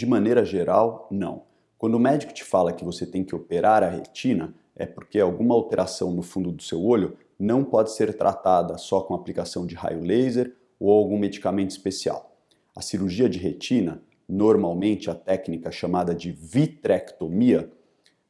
De maneira geral, não. Quando o médico te fala que você tem que operar a retina, é porque alguma alteração no fundo do seu olho não pode ser tratada só com aplicação de raio laser ou algum medicamento especial. A cirurgia de retina, normalmente a técnica chamada de vitrectomia,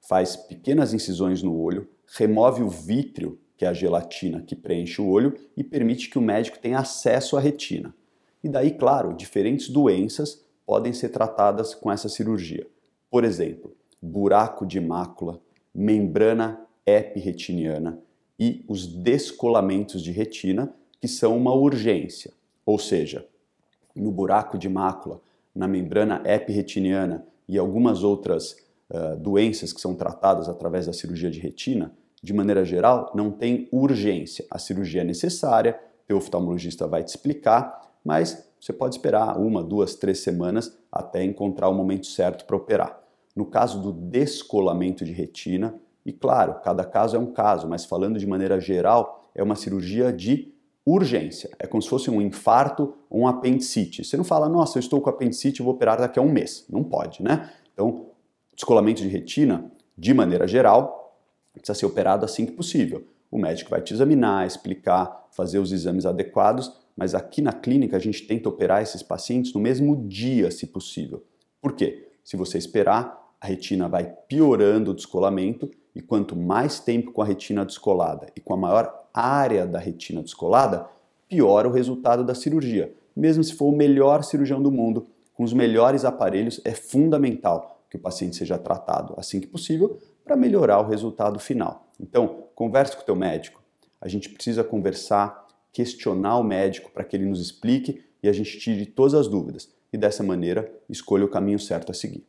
faz pequenas incisões no olho, remove o vítreo, que é a gelatina que preenche o olho, e permite que o médico tenha acesso à retina. E daí, claro, diferentes doenças podem ser tratadas com essa cirurgia. Por exemplo, buraco de mácula, membrana epirretiniana e os descolamentos de retina, que são uma urgência. Ou seja, no buraco de mácula, na membrana epirretiniana e algumas outras uh, doenças que são tratadas através da cirurgia de retina, de maneira geral, não tem urgência. A cirurgia é necessária, o oftalmologista vai te explicar, mas você pode esperar uma, duas, três semanas até encontrar o momento certo para operar. No caso do descolamento de retina, e claro, cada caso é um caso, mas falando de maneira geral, é uma cirurgia de urgência. É como se fosse um infarto ou um apendicite. Você não fala, nossa, eu estou com apendicite, vou operar daqui a um mês. Não pode, né? Então, descolamento de retina, de maneira geral, precisa ser operado assim que possível. O médico vai te examinar, explicar, fazer os exames adequados, mas aqui na clínica a gente tenta operar esses pacientes no mesmo dia, se possível. Por quê? Se você esperar, a retina vai piorando o descolamento e quanto mais tempo com a retina descolada e com a maior área da retina descolada, piora o resultado da cirurgia. Mesmo se for o melhor cirurgião do mundo, com os melhores aparelhos, é fundamental que o paciente seja tratado assim que possível para melhorar o resultado final. Então, converse com o teu médico. A gente precisa conversar questionar o médico para que ele nos explique e a gente tire todas as dúvidas e dessa maneira escolha o caminho certo a seguir.